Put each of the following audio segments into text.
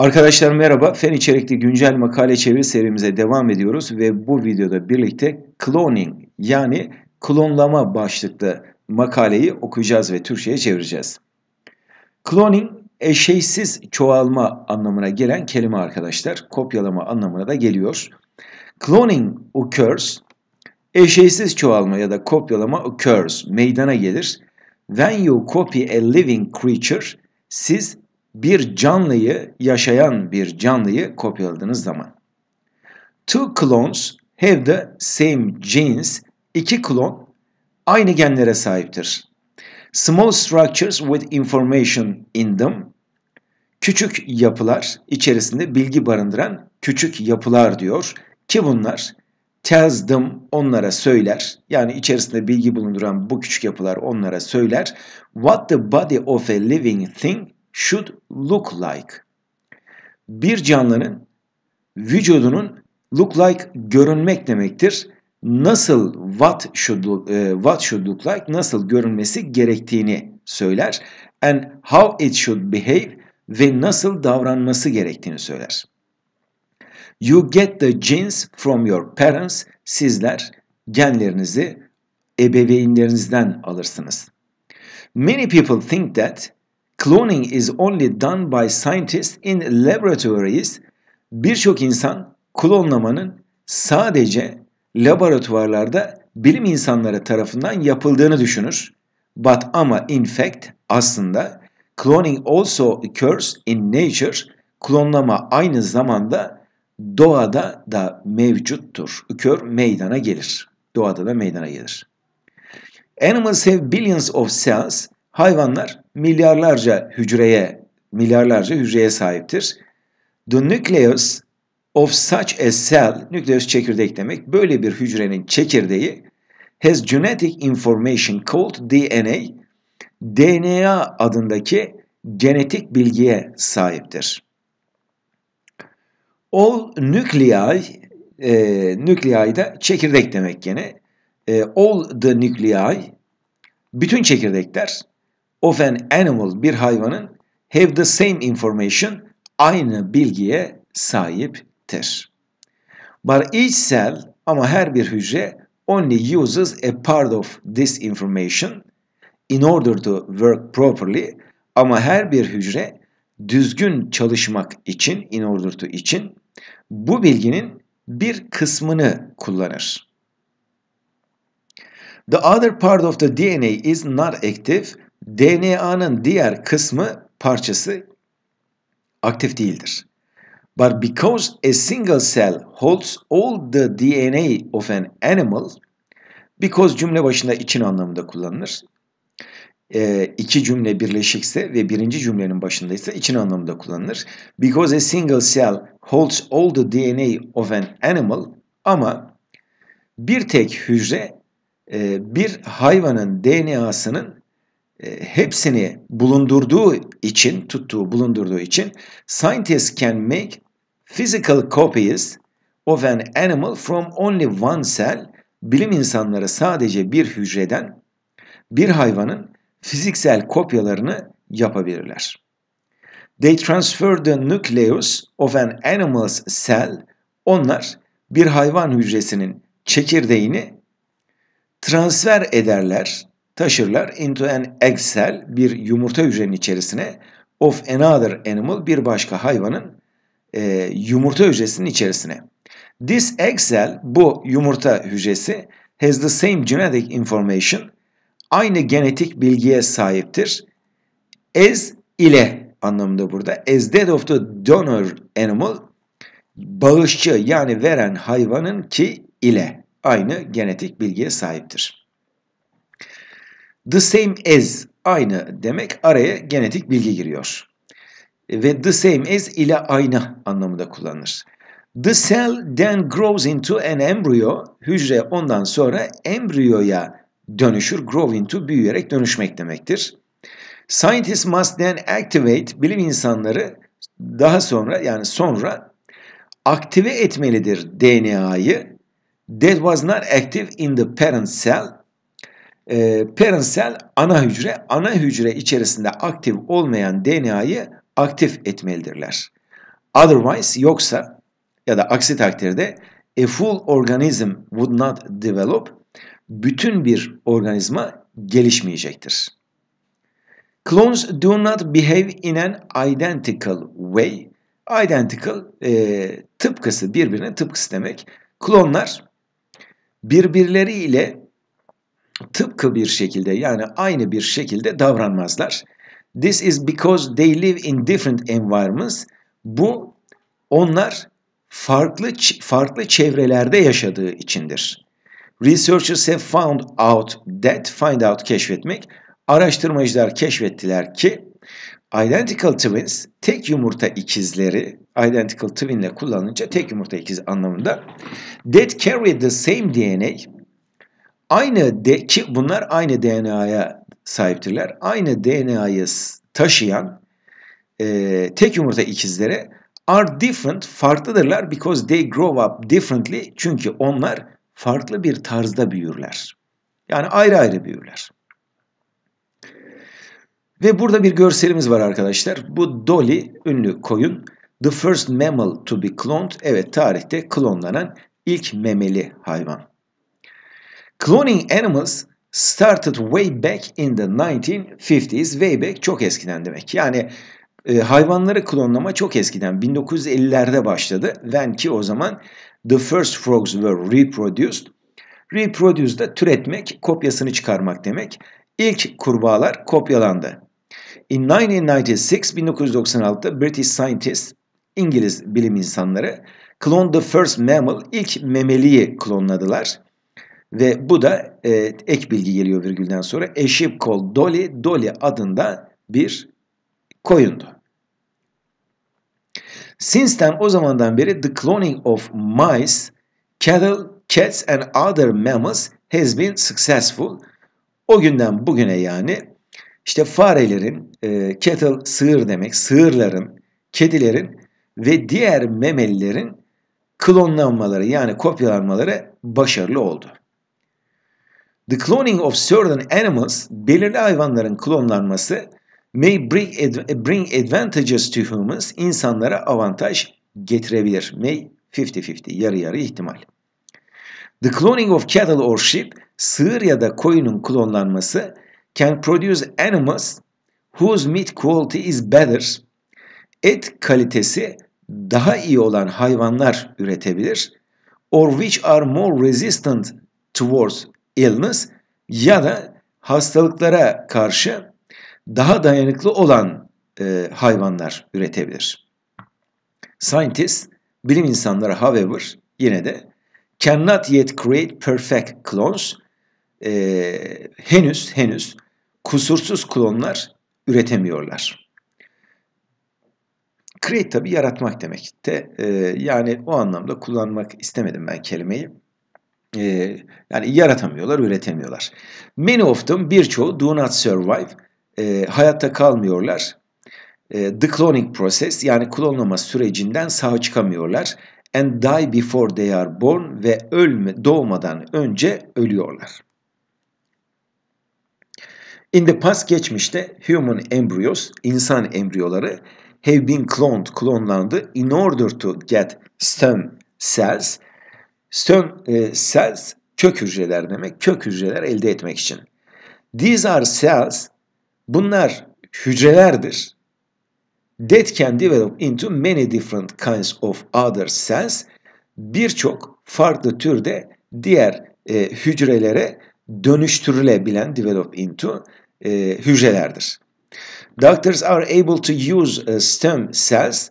Arkadaşlar merhaba. Fen içerikli güncel makale çeviri serimize devam ediyoruz ve bu videoda birlikte cloning yani klonlama başlıklı makaleyi okuyacağız ve Türkçe'ye çevireceğiz. Cloning eşeysiz çoğalma anlamına gelen kelime arkadaşlar. Kopyalama anlamına da geliyor. Cloning occurs, eşeysiz çoğalma ya da kopyalama occurs, meydana gelir. When you copy a living creature, siz bir canlıyı, yaşayan bir canlıyı kopyaladığınız zaman. Two clones have the same genes. İki klon aynı genlere sahiptir. Small structures with information in them. Küçük yapılar içerisinde bilgi barındıran küçük yapılar diyor ki bunlar tells them onlara söyler. Yani içerisinde bilgi bulunduran bu küçük yapılar onlara söyler. What the body of a living thing should look like. Bir canlının vücudunun look like görünmek demektir. Nasıl what should e, what should look like nasıl görünmesi gerektiğini söyler and how it should behave ve nasıl davranması gerektiğini söyler. You get the genes from your parents. Sizler genlerinizi ebeveynlerinizden alırsınız. Many people think that Cloning is only done by scientists in laboratories. Birçok insan klonlamanın sadece laboratuvarlarda bilim insanları tarafından yapıldığını düşünür. But ama in fact aslında cloning also occurs in nature. Klonlama aynı zamanda doğada da mevcuttur. Occur meydana gelir. Doğada da meydana gelir. Animals have billions of cells. Hayvanlar milyarlarca hücreye, milyarlarca hücreye sahiptir. The nucleus of such a cell, nükleus çekirdek demek, böyle bir hücrenin çekirdeği has genetic information called DNA, DNA adındaki genetik bilgiye sahiptir. All nuclei, e, nuclei de çekirdek demek gene. E, all the nuclei, bütün çekirdekler of an animal bir hayvanın have the same information aynı bilgiye sahiptir. But each cell ama her bir hücre only uses a part of this information in order to work properly ama her bir hücre düzgün çalışmak için in order to için bu bilginin bir kısmını kullanır. The other part of the DNA is not active DNA'nın diğer kısmı parçası aktif değildir. But because a single cell holds all the DNA of an animal, because cümle başında için anlamında kullanılır. E, iki cümle birleşikse ve birinci cümlenin başındaysa için anlamında kullanılır. Because a single cell holds all the DNA of an animal ama bir tek hücre e, bir hayvanın DNA'sının ee, hepsini bulundurduğu için, tuttuğu, bulundurduğu için scientists can make physical copies of an animal from only one cell bilim insanları sadece bir hücreden bir hayvanın fiziksel kopyalarını yapabilirler. They transfer the nucleus of an animal's cell. Onlar bir hayvan hücresinin çekirdeğini transfer ederler, taşırlar into an egg cell bir yumurta hücrenin içerisine of another animal bir başka hayvanın e, yumurta hücresinin içerisine. This egg cell bu yumurta hücresi has the same genetic information aynı genetik bilgiye sahiptir. As ile anlamında burada. As that of the donor animal bağışçı yani veren hayvanın ki ile aynı genetik bilgiye sahiptir. The same as aynı demek araya genetik bilgi giriyor. Ve the same as ile aynı anlamında kullanılır. The cell then grows into an embryo. Hücre ondan sonra embriyoya dönüşür. Grow into büyüyerek dönüşmek demektir. Scientists must then activate bilim insanları daha sonra yani sonra aktive etmelidir DNA'yı that was not active in the parent cell e, ee, parentsel ana hücre, ana hücre içerisinde aktif olmayan DNA'yı aktif etmelidirler. Otherwise yoksa ya da aksi takdirde a full organism would not develop bütün bir organizma gelişmeyecektir. Clones do not behave in an identical way. Identical e, tıpkısı birbirine tıpkısı demek. Klonlar birbirleriyle tıpkı bir şekilde yani aynı bir şekilde davranmazlar. This is because they live in different environments. Bu onlar farklı farklı çevrelerde yaşadığı içindir. Researchers have found out that find out keşfetmek araştırmacılar keşfettiler ki identical twins tek yumurta ikizleri identical twin ile kullanılınca tek yumurta ikiz anlamında that carry the same DNA Aynı de, ki bunlar aynı DNA'ya sahiptirler. Aynı DNA'yı taşıyan e, tek yumurta ikizlere are different, farklıdırlar because they grow up differently. Çünkü onlar farklı bir tarzda büyürler. Yani ayrı ayrı büyürler. Ve burada bir görselimiz var arkadaşlar. Bu Dolly ünlü koyun. The first mammal to be cloned. Evet tarihte klonlanan ilk memeli hayvan. Cloning animals started way back in the 1950s. Way back çok eskiden demek. Yani e, hayvanları klonlama çok eskiden 1950'lerde başladı. When ki o zaman the first frogs were reproduced. Reproduce da türetmek, kopyasını çıkarmak demek. İlk kurbağalar kopyalandı. In 1996, 1996'da British scientist, İngiliz bilim insanları klon the first mammal, ilk memeliyi klonladılar. Ve bu da e, ek bilgi geliyor virgülden sonra. A Ship Dolly, Dolly adında bir koyundu. Since then o zamandan beri the cloning of mice, cattle, cats and other mammals has been successful. O günden bugüne yani işte farelerin, e, cattle sığır demek, sığırların, kedilerin ve diğer memelilerin klonlanmaları yani kopyalanmaları başarılı oldu. The cloning of certain animals, belirli hayvanların klonlanması may bring, ad bring advantages to humans, insanlara avantaj getirebilir. May 50-50, yarı yarı ihtimal. The cloning of cattle or sheep, sığır ya da koyunun klonlanması can produce animals whose meat quality is better. Et kalitesi daha iyi olan hayvanlar üretebilir or which are more resistant towards illness ya da hastalıklara karşı daha dayanıklı olan e, hayvanlar üretebilir. Scientists, bilim insanları however yine de cannot yet create perfect clones e, henüz henüz kusursuz klonlar üretemiyorlar. Create tabi yaratmak demek de e, yani o anlamda kullanmak istemedim ben kelimeyi e, yani yaratamıyorlar, üretemiyorlar. Many of them, birçoğu do not survive, e, hayatta kalmıyorlar. E, ee, the cloning process yani klonlama sürecinden sağ çıkamıyorlar. And die before they are born ve ölme, doğmadan önce ölüyorlar. In the past geçmişte human embryos, insan embriyoları have been cloned, klonlandı in order to get stem cells Stem cells e, kök hücreler demek. Kök hücreler elde etmek için. These are cells. Bunlar hücrelerdir. That can develop into many different kinds of other cells. Birçok farklı türde diğer e, hücrelere dönüştürülebilen develop into e, hücrelerdir. Doctors are able to use e, stem cells.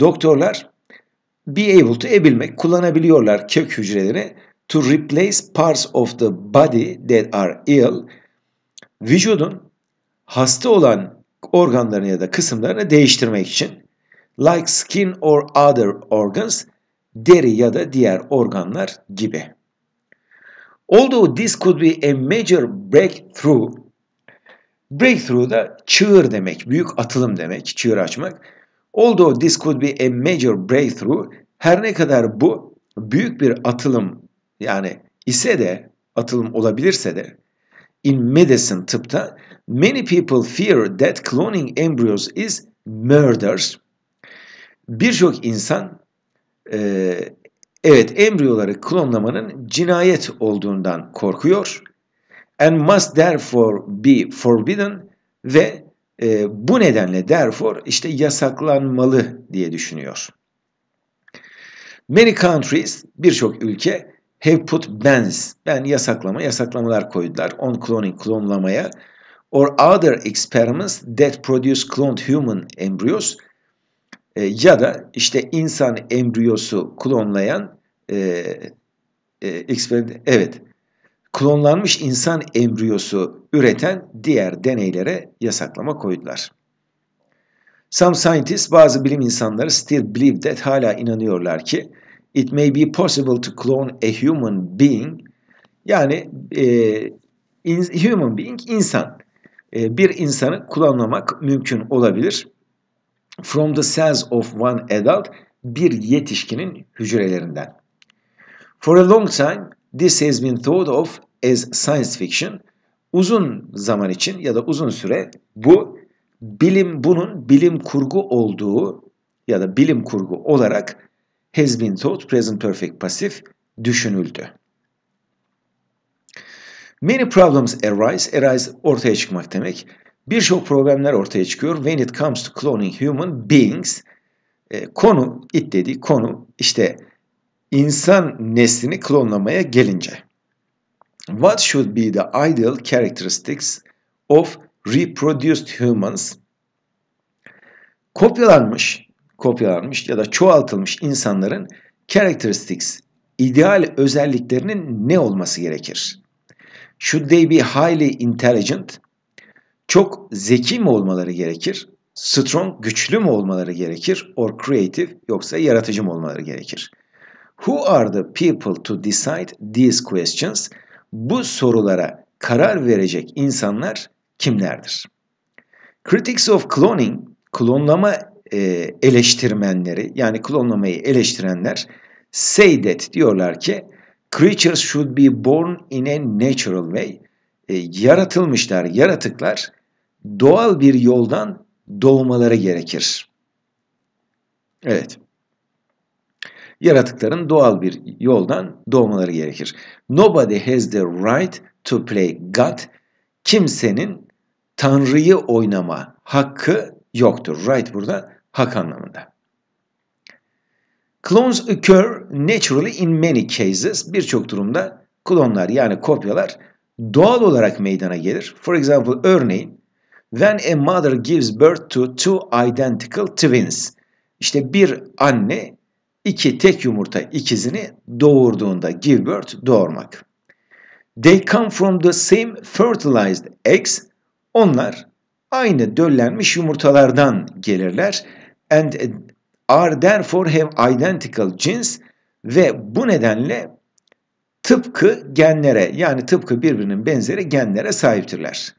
Doktorlar be able to ebilmek kullanabiliyorlar kök hücreleri to replace parts of the body that are ill vücudun hasta olan organlarını ya da kısımlarını değiştirmek için like skin or other organs deri ya da diğer organlar gibi. Although this could be a major breakthrough Breakthrough da çığır demek, büyük atılım demek, çığır açmak. Although this could be a major breakthrough, her ne kadar bu büyük bir atılım yani ise de atılım olabilirse de in medicine tıpta many people fear that cloning embryos is murders. Birçok insan e, evet embriyoları klonlamanın cinayet olduğundan korkuyor and must therefore be forbidden ve e, bu nedenle therefore işte yasaklanmalı diye düşünüyor. Many countries, birçok ülke have put bans, ben yasaklama, yasaklamalar koydular. On cloning, klonlamaya or other experiments that produce cloned human embryos e, ya da işte insan embriyosu klonlayan e, e, evet klonlanmış insan embriyosu üreten diğer deneylere yasaklama koydular. Some scientists, bazı bilim insanları still believe that hala inanıyorlar ki it may be possible to clone a human being yani e, in, human being insan. E, bir insanı klonlamak mümkün olabilir. From the cells of one adult bir yetişkinin hücrelerinden. For a long time this has been thought of as science fiction uzun zaman için ya da uzun süre bu bilim bunun bilim kurgu olduğu ya da bilim kurgu olarak has been thought present perfect pasif düşünüldü. Many problems arise, arise ortaya çıkmak demek. Birçok problemler ortaya çıkıyor. When it comes to cloning human beings, e, konu, it dediği konu işte insan neslini klonlamaya gelince. What should be the ideal characteristics of reproduced humans? Kopyalanmış, kopyalanmış ya da çoğaltılmış insanların characteristics, ideal özelliklerinin ne olması gerekir? Should they be highly intelligent? Çok zeki mi olmaları gerekir? Strong, güçlü mü olmaları gerekir? Or creative, yoksa yaratıcı mı olmaları gerekir? Who are the people to decide these questions? bu sorulara karar verecek insanlar kimlerdir? Critics of Cloning, klonlama e, eleştirmenleri yani klonlamayı eleştirenler say that diyorlar ki creatures should be born in a natural way. E, yaratılmışlar, yaratıklar doğal bir yoldan doğmaları gerekir. Evet yaratıkların doğal bir yoldan doğmaları gerekir. Nobody has the right to play God. Kimsenin Tanrı'yı oynama hakkı yoktur. Right burada hak anlamında. Clones occur naturally in many cases. Birçok durumda klonlar yani kopyalar doğal olarak meydana gelir. For example örneğin when a mother gives birth to two identical twins. İşte bir anne iki tek yumurta ikizini doğurduğunda give birth doğurmak. They come from the same fertilized eggs. Onlar aynı döllenmiş yumurtalardan gelirler and are therefore have identical genes ve bu nedenle tıpkı genlere yani tıpkı birbirinin benzeri genlere sahiptirler.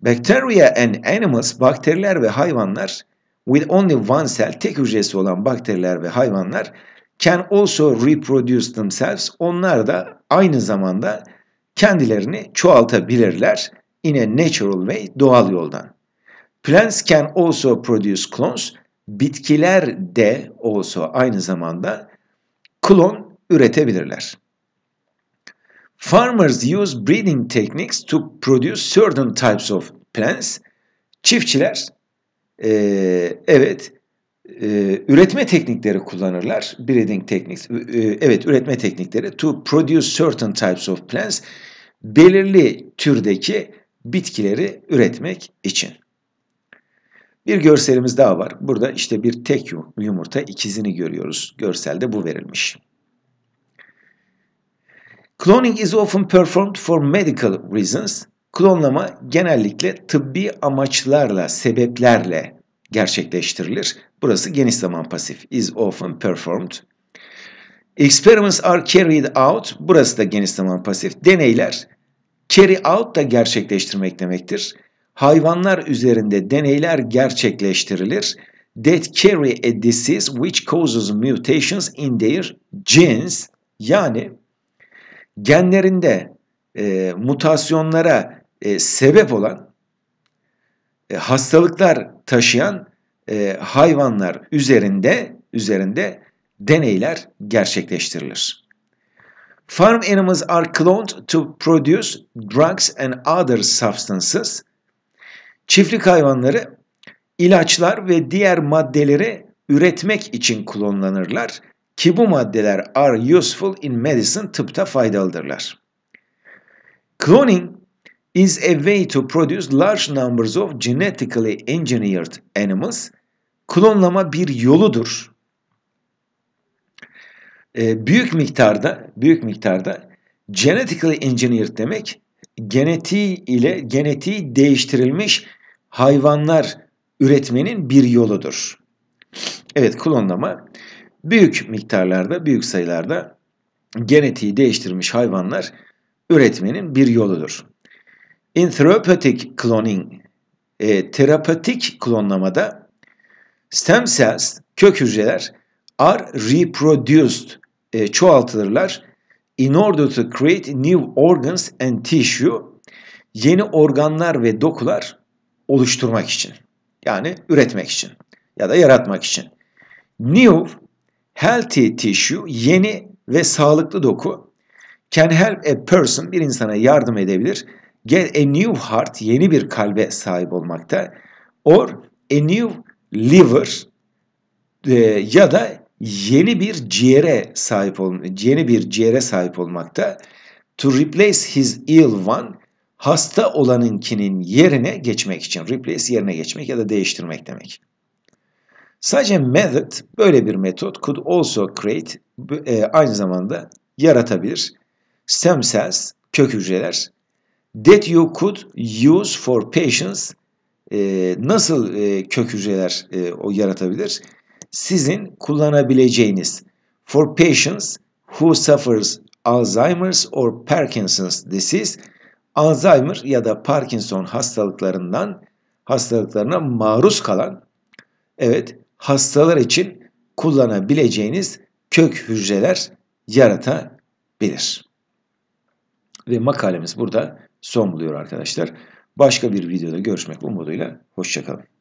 Bacteria and animals bakteriler ve hayvanlar with only one cell tek hücresi olan bakteriler ve hayvanlar can also reproduce themselves. Onlar da aynı zamanda kendilerini çoğaltabilirler in a natural way doğal yoldan. Plants can also produce clones. Bitkiler de also aynı zamanda klon üretebilirler. Farmers use breeding techniques to produce certain types of plants. Çiftçiler e, evet e, üretme teknikleri kullanırlar. Breeding techniques. E, evet üretme teknikleri. To produce certain types of plants. Belirli türdeki bitkileri üretmek için. Bir görselimiz daha var. Burada işte bir tek yumurta ikizini görüyoruz. Görselde bu verilmiş. Cloning is often performed for medical reasons. Klonlama genellikle tıbbi amaçlarla, sebeplerle gerçekleştirilir. Burası geniş zaman pasif. Is often performed. Experiments are carried out. Burası da geniş zaman pasif. Deneyler carry out da gerçekleştirmek demektir. Hayvanlar üzerinde deneyler gerçekleştirilir. That carry a disease which causes mutations in their genes. Yani genlerinde e, mutasyonlara e, sebep olan e, hastalıklar taşıyan e, hayvanlar üzerinde üzerinde deneyler gerçekleştirilir. Farm animals are cloned to produce drugs and other substances. Çiftlik hayvanları ilaçlar ve diğer maddeleri üretmek için klonlanırlar ki bu maddeler are useful in medicine tıpta faydalıdırlar. Cloning is a way to produce large numbers of genetically engineered animals. Klonlama bir yoludur. E, büyük miktarda, büyük miktarda genetically engineered demek genetiği ile genetiği değiştirilmiş hayvanlar üretmenin bir yoludur. Evet klonlama büyük miktarlarda, büyük sayılarda genetiği değiştirmiş hayvanlar üretmenin bir yoludur. In therapeutic cloning, e, terapötik klonlamada stem cells, kök hücreler are reproduced, e, çoğaltılırlar in order to create new organs and tissue, yeni organlar ve dokular oluşturmak için. Yani üretmek için ya da yaratmak için. New healthy tissue, yeni ve sağlıklı doku can help a person bir insana yardım edebilir get a new heart yeni bir kalbe sahip olmakta or a new liver e, ya da yeni bir ciğere sahip ol yeni bir ciğere sahip olmakta to replace his ill one hasta olanınkinin yerine geçmek için replace yerine geçmek ya da değiştirmek demek. Sadece method böyle bir metot could also create e, aynı zamanda yaratabilir stem cells kök hücreler that you could use for patients e, nasıl e, kök hücreler e, o yaratabilir? Sizin kullanabileceğiniz for patients who suffers Alzheimer's or Parkinson's disease Alzheimer ya da Parkinson hastalıklarından hastalıklarına maruz kalan evet hastalar için kullanabileceğiniz kök hücreler yaratabilir. Ve makalemiz burada son buluyor arkadaşlar. Başka bir videoda görüşmek umuduyla. Hoşçakalın.